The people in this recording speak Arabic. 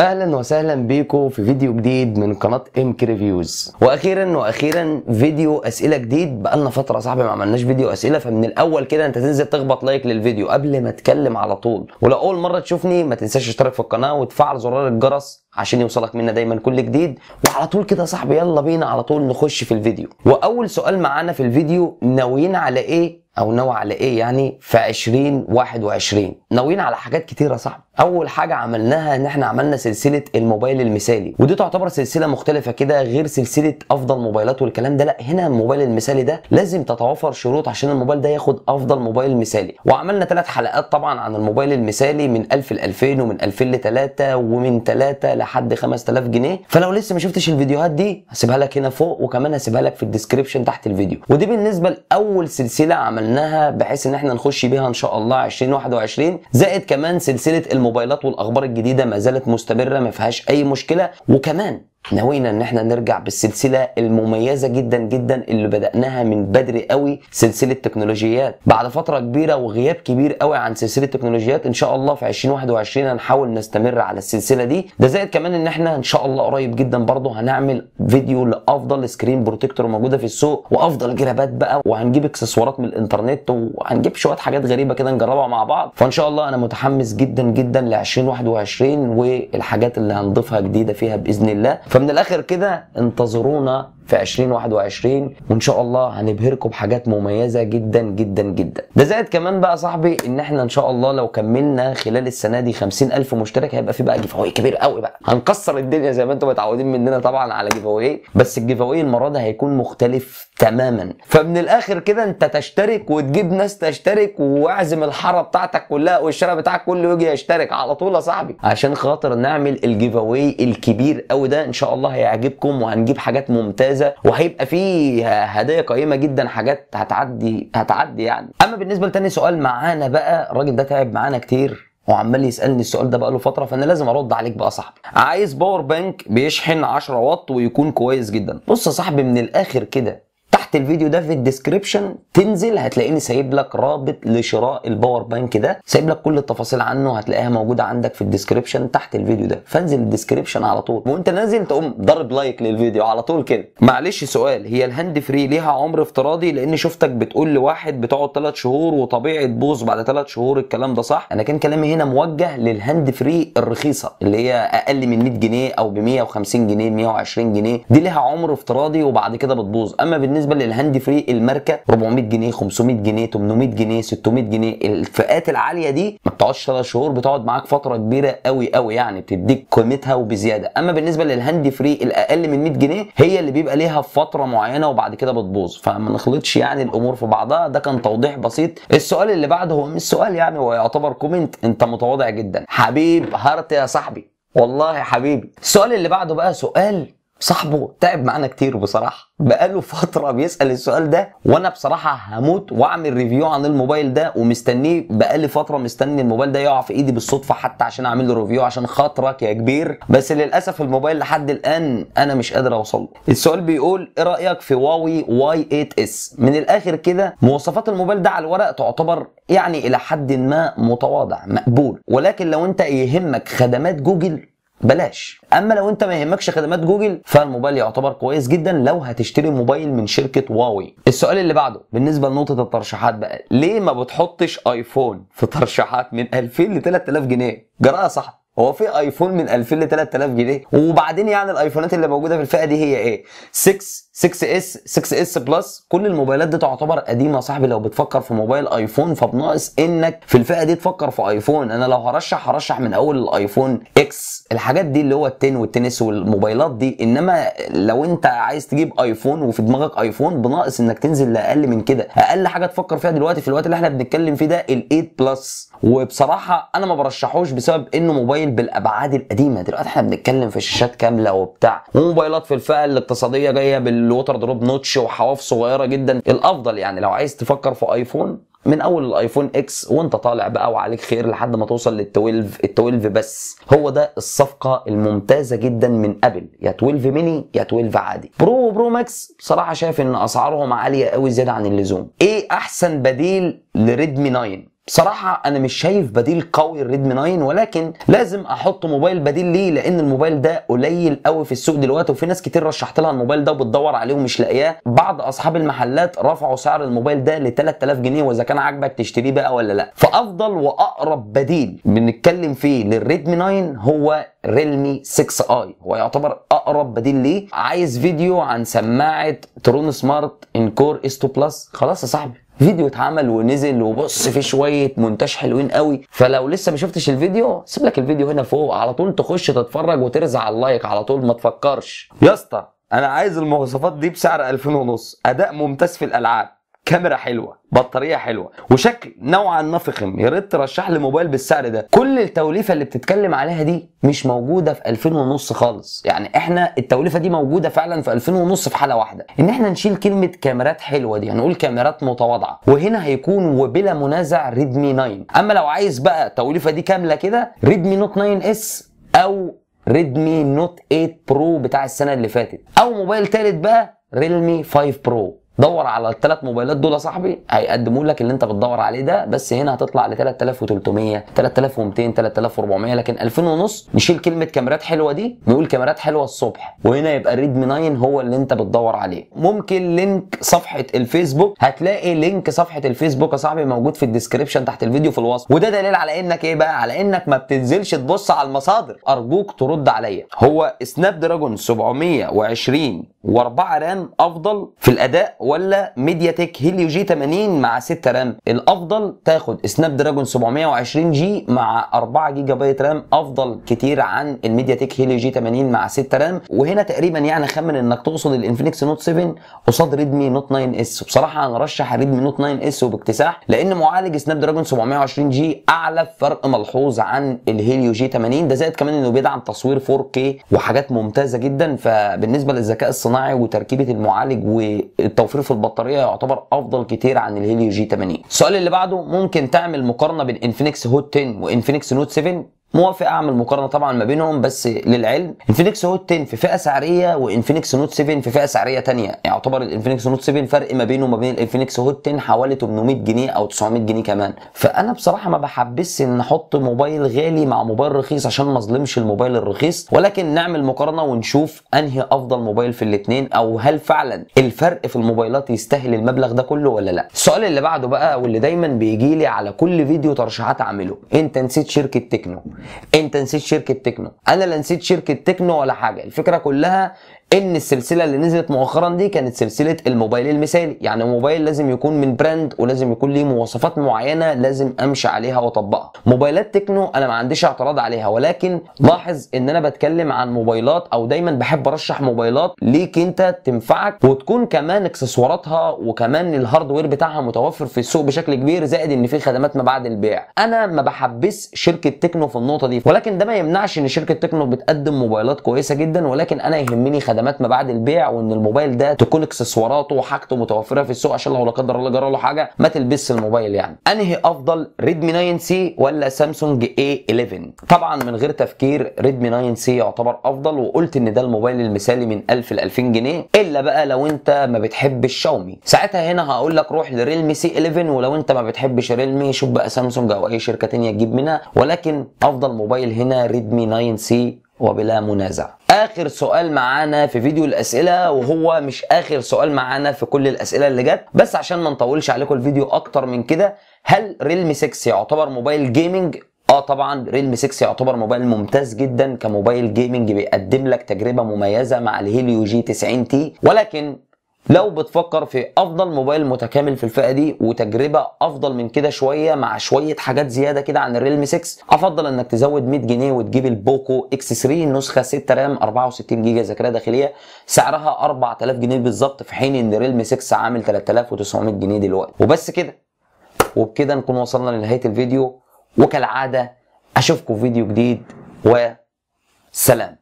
اهلا وسهلا بيكم في فيديو جديد من قناه ام ريفيوز واخيرا واخيرا فيديو اسئله جديد بقالنا فتره صاحبي ما عملناش فيديو اسئله فمن الاول كده انت تنزل تخبط لايك للفيديو قبل ما اتكلم على طول ولو اول مره تشوفني ما تنساش تشترك في القناه وتفعل زرار الجرس عشان يوصلك منا دايما كل جديد وعلى طول كده يا صاحبي يلا بينا على طول نخش في الفيديو واول سؤال معانا في الفيديو ناويين على ايه او ناوي على ايه يعني في 2021 ناويين على حاجات كتيره صاحبي اول حاجه عملناها ان احنا عملنا سلسله الموبايل المثالي ودي تعتبر سلسله مختلفه كده غير سلسله افضل موبايلات والكلام ده لا هنا الموبايل المثالي ده لازم تتوافر شروط عشان الموبايل ده ياخد افضل موبايل مثالي وعملنا ثلاث حلقات طبعا عن الموبايل المثالي من 1000 ل 2000 ومن 2000 ل 3 ومن 3 لحد 5000 جنيه فلو لسه ما شفتش الفيديوهات دي هسيبها لك هنا فوق وكمان هسيبها لك في الديسكربشن تحت الفيديو ودي بالنسبه لاول سلسله عملناها بحيث ان احنا نخش بيها ان شاء الله 2021 زائد كمان سلسله الموبايل الموبايلات والاخبار الجديده ما زالت مستمره ما فيهاش اي مشكله وكمان نوينا ان احنا نرجع بالسلسله المميزه جدا جدا اللي بداناها من بدري قوي سلسله تكنولوجيات بعد فتره كبيره وغياب كبير قوي عن سلسله تكنولوجيات ان شاء الله في 2021 هنحاول نستمر على السلسله دي ده زائد كمان ان احنا ان شاء الله قريب جدا برضه هنعمل فيديو لافضل سكرين بروتكتور موجوده في السوق وافضل جرابات بقى وهنجيب اكسسوارات من الانترنت وهنجيب شويه حاجات غريبه كده نجربها مع بعض فان شاء الله انا متحمس جدا جدا ل 2021 والحاجات اللي هنضيفها جديده فيها باذن الله فمن الاخر كده انتظرونا في 2021 وان شاء الله هنبهركم بحاجات مميزه جدا جدا جدا ده زائد كمان بقى صاحبي ان احنا ان شاء الله لو كملنا خلال السنه دي 50000 مشترك هيبقى في بقى جيف اوي كبير قوي بقى هنكسر الدنيا زي ما انتم متعودين مننا طبعا على جيف اوي بس الجيف اوي المره دي هيكون مختلف تماما فمن الاخر كده انت تشترك وتجيب ناس تشترك واعزم الحاره بتاعتك كلها والشارع بتاعك كله يجي يشترك على طول يا صاحبي عشان خاطر نعمل الجيف اوي الكبير قوي ده ان شاء الله هيعجبكم وهنجيب حاجات ممتازه جاهزه وهيبقى فيه هدايا قيمه جدا حاجات هتعدي هتعدي يعني اما بالنسبه لتاني سؤال معانا بقى الراجل ده تعب معانا كتير وعمال يسالني السؤال ده بقاله فتره فانا لازم ارد عليك بقى صاحبي عايز باور بانك بيشحن 10 واط ويكون كويس جدا بص يا صاحبي من الاخر كده تحت الفيديو ده في الديسكربشن تنزل هتلاقيني سايب لك رابط لشراء الباور بانك ده سايب لك كل التفاصيل عنه هتلاقيها موجوده عندك في الديسكربشن تحت الفيديو ده فانزل الديسكربشن على طول وانت نازل تقوم ضارب لايك للفيديو على طول كده معلش سؤال هي الهاند فري ليها عمر افتراضي لان شفتك بتقول لواحد بتقعد 3 شهور وطبيعي تبوظ بعد 3 شهور الكلام ده صح انا كان كلامي هنا موجه للهاند فري الرخيصه اللي هي اقل من 100 جنيه او ب 150 جنيه 120 جنيه دي ليها عمر افتراضي وبعد كده بتبوظ اما بالنسبه للهاند الهاند فري الماركه 400 جنيه 500 جنيه 800 جنيه 600 جنيه الفئات العاليه دي ما بتقعدش 3 شهور بتقعد معاك فتره كبيره قوي قوي يعني بتديك قيمتها وبزياده اما بالنسبه للهاند فري الاقل من 100 جنيه هي اللي بيبقى ليها فتره معينه وبعد كده بتبوظ فما نخلطش يعني الامور في بعضها ده كان توضيح بسيط السؤال اللي بعده هو مش سؤال يعني هو يعتبر كومنت انت متواضع جدا حبيب هارت يا صاحبي والله يا حبيبي السؤال اللي بعده بقى سؤال صاحبه تعب معانا كتير بصراحه بقاله فتره بيسال السؤال ده وانا بصراحه هموت واعمل ريفيو عن الموبايل ده ومستنيه بقالي فتره مستني الموبايل ده يقع في ايدي بالصدفه حتى عشان اعمل له ريفيو عشان خاطرك يا كبير بس للاسف الموبايل لحد الان انا مش قادر اوصل السؤال بيقول ايه رايك في واوي واي 8 اس من الاخر كده مواصفات الموبايل ده على الورق تعتبر يعني الى حد ما متواضع مقبول ولكن لو انت يهمك خدمات جوجل بلاش اما لو انت ما يهمكش خدمات جوجل فالموبايل يعتبر كويس جدا لو هتشتري موبايل من شركه واوي السؤال اللي بعده بالنسبه لنقطه الترشيحات بقى ليه ما بتحطش ايفون في ترشيحات من 2000 ل 3000 جنيه جراء صح هو في ايفون من 2000 ل 3000 جنيه وبعدين يعني الايفونات اللي موجوده في الفئه دي هي ايه 6 6 اس 6 اس بلس كل الموبايلات دي تعتبر قديمه يا صاحبي لو بتفكر في موبايل ايفون فبناقص انك في الفئه دي تفكر في ايفون انا لو هرشح هرشح من اول الايفون اكس الحاجات دي اللي هو ال10 وال10 والتنس والموبايلات دي انما لو انت عايز تجيب ايفون وفي دماغك ايفون بناقص انك تنزل لاقل من كده اقل حاجه تفكر فيها دلوقتي في الوقت اللي احنا بنتكلم فيه ده ال8 بلس وبصراحه انا ما برشحوش بسبب انه موبايل بالابعاد القديمه دلوقتي احنا بنتكلم في شاشات كامله وبتاع وموبايلات في الفئه الاقتصاديه جايه بال الووتر دروب نوتش وحواف صغيره جدا الافضل يعني لو عايز تفكر في ايفون من اول الايفون اكس وانت طالع بقى وعليك خير لحد ما توصل لل 12 ال 12 بس هو ده الصفقه الممتازه جدا من ابل يا 12 ميني يا 12 عادي برو وبرو ماكس بصراحه شايف ان اسعارهم عاليه قوي زياده عن اللزوم ايه احسن بديل لريدمي 9 بصراحه انا مش شايف بديل قوي للريدمي 9 ولكن لازم احط موبايل بديل ليه لان الموبايل ده قليل قوي في السوق دلوقتي وفي ناس كتير رشحت لها الموبايل ده وبتدور عليه ومش لاقياه بعض اصحاب المحلات رفعوا سعر الموبايل ده ل 3000 جنيه واذا كان عاجبك تشتريه بقى ولا لا فافضل واقرب بديل بنتكلم فيه للريدمي 9 هو ريلمي 6 اي هو يعتبر اقرب بديل ليه عايز فيديو عن سماعه ترون سمارت انكور اس 2 بلس خلاص يا صاحبي فيديو اتعمل ونزل وبص فيه شويه مونتاج حلوين قوي فلو لسه ما شفتش الفيديو سيب لك الفيديو هنا فوق على طول تخش تتفرج وترزع اللايك على طول ما تفكرش يا اسطى انا عايز المواصفات دي بسعر 2000 ونص اداء ممتاز في الالعاب كاميرا حلوه بطاريه حلوه وشكل نوعا ما فخم يا ريت ترشح لي موبايل بالسعر ده كل التوليفه اللي بتتكلم عليها دي مش موجوده في 2000 ونص خالص يعني احنا التوليفه دي موجوده فعلا في 2000 ونص في حاله واحده ان احنا نشيل كلمه كاميرات حلوه دي هنقول كاميرات متواضعه وهنا هيكون وبلا منازع ريدمي 9 اما لو عايز بقى التوليفه دي كامله كده ريدمي نوت 9 اس او ريدمي نوت 8 برو بتاع السنه اللي فاتت او موبايل ثالث بقى ريلمي 5 برو دور على الثلاث موبايلات دول يا صاحبي هيقدموا لك اللي انت بتدور عليه ده بس هنا هتطلع ل 3300 3200 3400 لكن 2000 ونص نشيل كلمه كاميرات حلوه دي نقول كاميرات حلوه الصبح وهنا يبقى الريدمي 9 هو اللي انت بتدور عليه ممكن لينك صفحه الفيسبوك هتلاقي لينك صفحه الفيسبوك يا صاحبي موجود في الديسكربشن تحت الفيديو في الوصف وده دليل على انك ايه بقى على انك ما بتنزلش تبص على المصادر ارجوك ترد عليا هو سناب دراجون 720 4 رام افضل في الاداء ولا ميديا تك هيليو جي 80 مع 6 رام الافضل تاخد سناب دراجون 720 جي مع 4 جيجا بايت رام افضل كتير عن الميديا تك هيليو جي 80 مع 6 رام وهنا تقريبا يعني خمن انك تقصد الانفينكس نوت 7 قصاد ريدمي نوت 9 اس وبصراحه انا رشح ريدمي نوت 9 اس وباكتساح لان معالج سناب دراجون 720 جي اعلى فرق ملحوظ عن الهيليو جي 80 ده زائد كمان انه بيدعم تصوير 4K وحاجات ممتازه جدا فبالنسبه للذكاء الصناعي الصناعي وتركيبه المعالج والتوفير في البطاريه يعتبر افضل كتير عن الهيليو جي 80 السؤال اللي بعده ممكن تعمل مقارنه بين انفينكس هوت 10 وانفينكس نوت 7 موافق اعمل مقارنه طبعا ما بينهم بس للعلم انفينكس هوت 10 في فئه سعريه وانفينكس نوت 7 في فئه سعريه ثانيه يعتبر الانفينكس نوت 7 فرق ما بينه وما بين الانفينكس هوت 10 حوالي 800 جنيه او 900 جنيه كمان فانا بصراحه ما بحبس ان احط موبايل غالي مع موبايل رخيص عشان ما اظلمش الموبايل الرخيص ولكن نعمل مقارنه ونشوف انهي افضل موبايل في الاثنين او هل فعلا الفرق في الموبايلات يستاهل المبلغ ده كله ولا لا السؤال اللي بعده بقى واللي دايما بيجي لي على كل فيديو ترشيحات اعمله انت نسيت شركه تكنو انت نسيت شركه تكنو انا لا نسيت شركه تكنو ولا حاجه الفكره كلها ان السلسله اللي نزلت مؤخرا دي كانت سلسله الموبايل المثالي يعني موبايل لازم يكون من براند ولازم يكون ليه مواصفات معينه لازم امشي عليها واطبقها موبايلات تكنو انا ما عنديش اعتراض عليها ولكن لاحظ ان انا بتكلم عن موبايلات او دايما بحب ارشح موبايلات ليك انت تنفعك وتكون كمان اكسسواراتها وكمان الهاردوير بتاعها متوفر في السوق بشكل كبير زائد ان في خدمات ما بعد البيع انا ما بحبس شركه تكنو في النقطه دي ولكن ده ما يمنعش ان شركه تكنو بتقدم موبايلات كويسه جدا ولكن انا يهمني خدمات خدمات ما بعد البيع وان الموبايل ده تكون اكسسواراته وحاجته متوفره في السوق عشان لو لا قدر الله جرى له حاجه ما تلبسش الموبايل يعني انهي افضل ريدمي 9 سي ولا سامسونج اي 11 طبعا من غير تفكير ريدمي 9 سي يعتبر افضل وقلت ان ده الموبايل المثالي من 1000 ل 2000 جنيه الا بقى لو انت ما بتحبش شاومي ساعتها هنا هقول لك روح لريلمي سي 11 ولو انت ما بتحبش ريلمي شوف بقى سامسونج او اي شركه تانية تجيب منها ولكن افضل موبايل هنا ريدمي 9 سي وبلا منازع اخر سؤال معانا في فيديو الاسئله وهو مش اخر سؤال معانا في كل الاسئله اللي جت بس عشان ما نطولش عليكم الفيديو اكتر من كده هل ريلمي 6 يعتبر موبايل جيمنج اه طبعا ريلمي 6 يعتبر موبايل ممتاز جدا كموبايل جيمنج بيقدم لك تجربه مميزه مع الهيليو جي 90 تي ولكن لو بتفكر في افضل موبايل متكامل في الفئه دي وتجربه افضل من كده شويه مع شويه حاجات زياده كده عن الريلمي 6 افضل انك تزود 100 جنيه وتجيب البوكو اكس 3 نسخه 6 رام 64 جيجا ذاكره داخليه سعرها 4000 جنيه بالظبط في حين ان الريلمي 6 عامل 3900 جنيه دلوقتي وبس كده وبكده نكون وصلنا لنهايه الفيديو وكالعاده اشوفكم في فيديو جديد وسلام